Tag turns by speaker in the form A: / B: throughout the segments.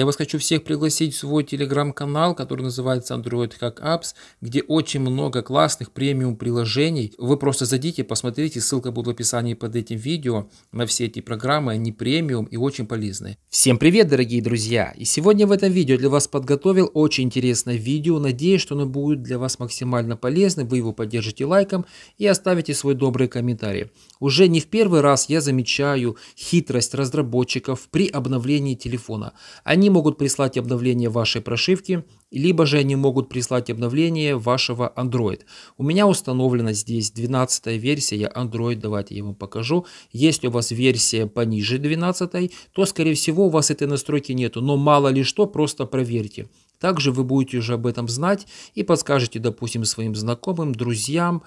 A: Я вас хочу всех пригласить в свой телеграм-канал, который называется Android как Apps, где очень много классных премиум приложений. Вы просто зайдите, посмотрите, ссылка будет в описании под этим видео на все эти программы, они премиум и очень полезные. Всем привет, дорогие друзья! И сегодня в этом видео для вас подготовил очень интересное видео. Надеюсь, что оно будет для вас максимально полезным. Вы его поддержите лайком и оставите свой добрый комментарий. Уже не в первый раз я замечаю хитрость разработчиков при обновлении телефона. Они могут прислать обновление вашей прошивки, либо же они могут прислать обновление вашего Android. У меня установлена здесь 12 версия я Android, давайте я вам покажу. Если у вас версия пониже 12, то скорее всего у вас этой настройки нету, но мало ли что, просто проверьте. Также вы будете уже об этом знать и подскажете, допустим, своим знакомым, друзьям, друзьям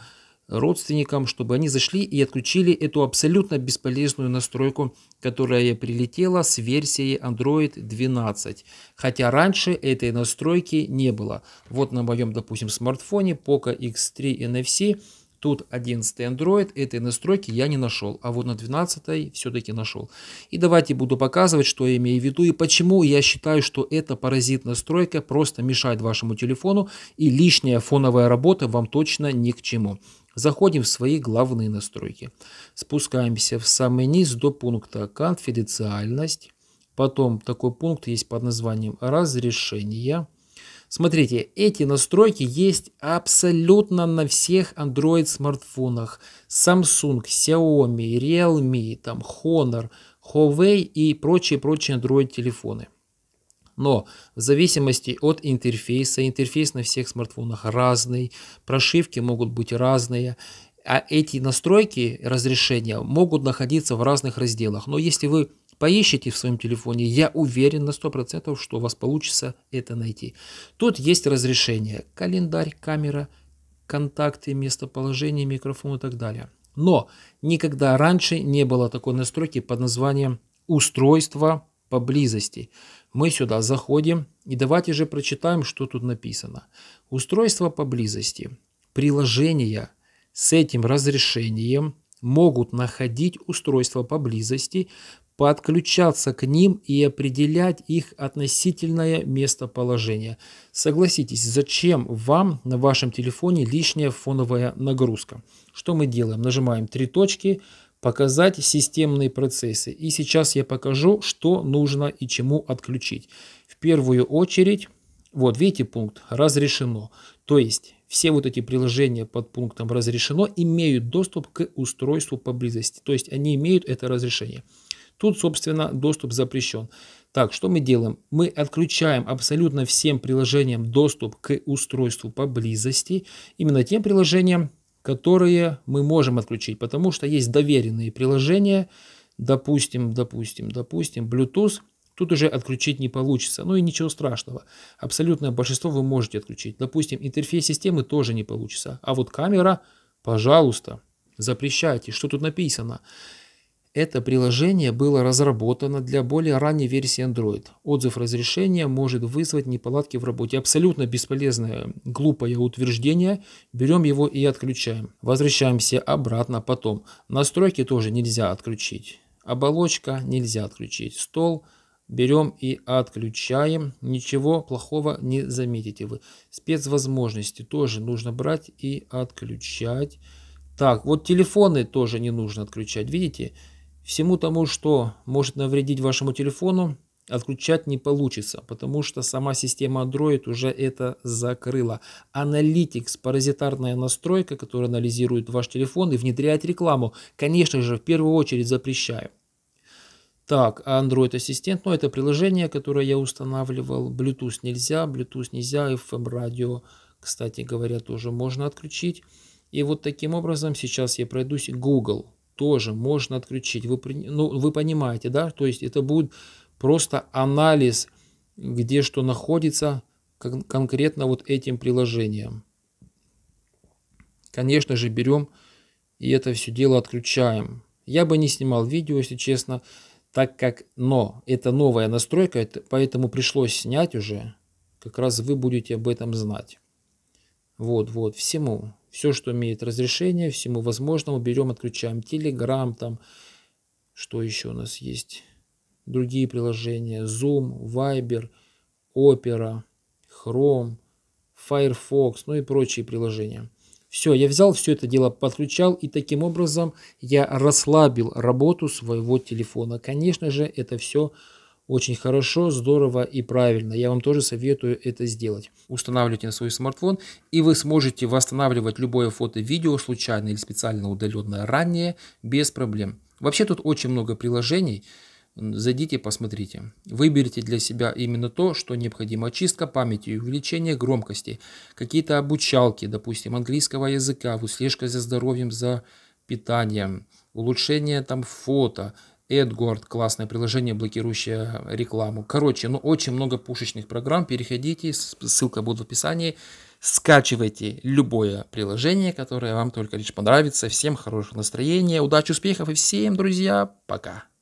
A: родственникам, чтобы они зашли и отключили эту абсолютно бесполезную настройку, которая прилетела с версией Android 12. Хотя раньше этой настройки не было. Вот на моем, допустим, смартфоне Poco X3 NFC Тут 11 Android, этой настройки я не нашел, а вот на 12 все-таки нашел. И давайте буду показывать, что я имею в виду и почему я считаю, что эта паразит настройка просто мешает вашему телефону и лишняя фоновая работа вам точно ни к чему. Заходим в свои главные настройки. Спускаемся в самый низ до пункта «Конфиденциальность». Потом такой пункт есть под названием «Разрешение». Смотрите, эти настройки есть абсолютно на всех Android смартфонах. Samsung, Xiaomi, Realme, там, Honor, Huawei и прочие-прочие Android телефоны но в зависимости от интерфейса, интерфейс на всех смартфонах разный, прошивки могут быть разные, а эти настройки разрешения могут находиться в разных разделах. Но если вы поищите в своем телефоне, я уверен на 100%, что у вас получится это найти. Тут есть разрешение, календарь, камера, контакты, местоположение, микрофон и так далее. Но никогда раньше не было такой настройки под названием «устройство поблизости». Мы сюда заходим, и давайте же прочитаем, что тут написано. Устройства поблизости. Приложения с этим разрешением могут находить устройства поблизости, подключаться к ним и определять их относительное местоположение. Согласитесь, зачем вам на вашем телефоне лишняя фоновая нагрузка? Что мы делаем? Нажимаем три точки, показать системные процессы. И сейчас я покажу, что нужно и чему отключить. В первую очередь, вот видите пункт «Разрешено». То есть все вот эти приложения под пунктом «Разрешено» имеют доступ к устройству поблизости. То есть они имеют это разрешение. Тут, собственно, доступ запрещен. Так, что мы делаем? Мы отключаем абсолютно всем приложениям доступ к устройству поблизости, именно тем приложениям, которые мы можем отключить, потому что есть доверенные приложения, допустим, допустим, допустим, Bluetooth, тут уже отключить не получится. Ну и ничего страшного. Абсолютное большинство вы можете отключить. Допустим, интерфейс системы тоже не получится. А вот камера, пожалуйста, запрещайте. Что тут написано? Это приложение было разработано для более ранней версии Android. Отзыв разрешения может вызвать неполадки в работе. Абсолютно бесполезное, глупое утверждение. Берем его и отключаем. Возвращаемся обратно потом. Настройки тоже нельзя отключить. Оболочка нельзя отключить. Стол берем и отключаем. Ничего плохого не заметите вы. Спецвозможности тоже нужно брать и отключать. Так, вот телефоны тоже не нужно отключать, видите? Видите? Всему тому, что может навредить вашему телефону, отключать не получится, потому что сама система Android уже это закрыла. Analytics – паразитарная настройка, которая анализирует ваш телефон и внедряет рекламу. Конечно же, в первую очередь запрещаю. Так, а Android Assistant, ну это приложение, которое я устанавливал. Bluetooth нельзя, Bluetooth нельзя, FM радио, кстати говоря, тоже можно отключить. И вот таким образом сейчас я пройдусь Google тоже можно отключить. Вы, ну, вы понимаете, да? То есть это будет просто анализ, где что находится кон конкретно вот этим приложением. Конечно же, берем и это все дело отключаем. Я бы не снимал видео, если честно, так как, но это новая настройка, это, поэтому пришлось снять уже. Как раз вы будете об этом знать. Вот, вот, всему все, что имеет разрешение, всему возможному, берем, отключаем Telegram, там, что еще у нас есть, другие приложения, Zoom, Viber, Opera, Chrome, Firefox, ну и прочие приложения. Все, я взял все это дело, подключал, и таким образом я расслабил работу своего телефона. Конечно же, это все очень хорошо, здорово и правильно. Я вам тоже советую это сделать. Устанавливайте на свой смартфон, и вы сможете восстанавливать любое фото-видео, случайно или специально удаленное ранее, без проблем. Вообще тут очень много приложений, зайдите, посмотрите. Выберите для себя именно то, что необходимо. Очистка памяти, увеличение громкости, какие-то обучалки, допустим, английского языка, слежка за здоровьем, за питанием, улучшение там фото, AdGuard, классное приложение, блокирующее рекламу. Короче, ну очень много пушечных программ, переходите, ссылка будет в описании. Скачивайте любое приложение, которое вам только лишь понравится. Всем хорошего настроения, удачи, успехов и всем, друзья, пока.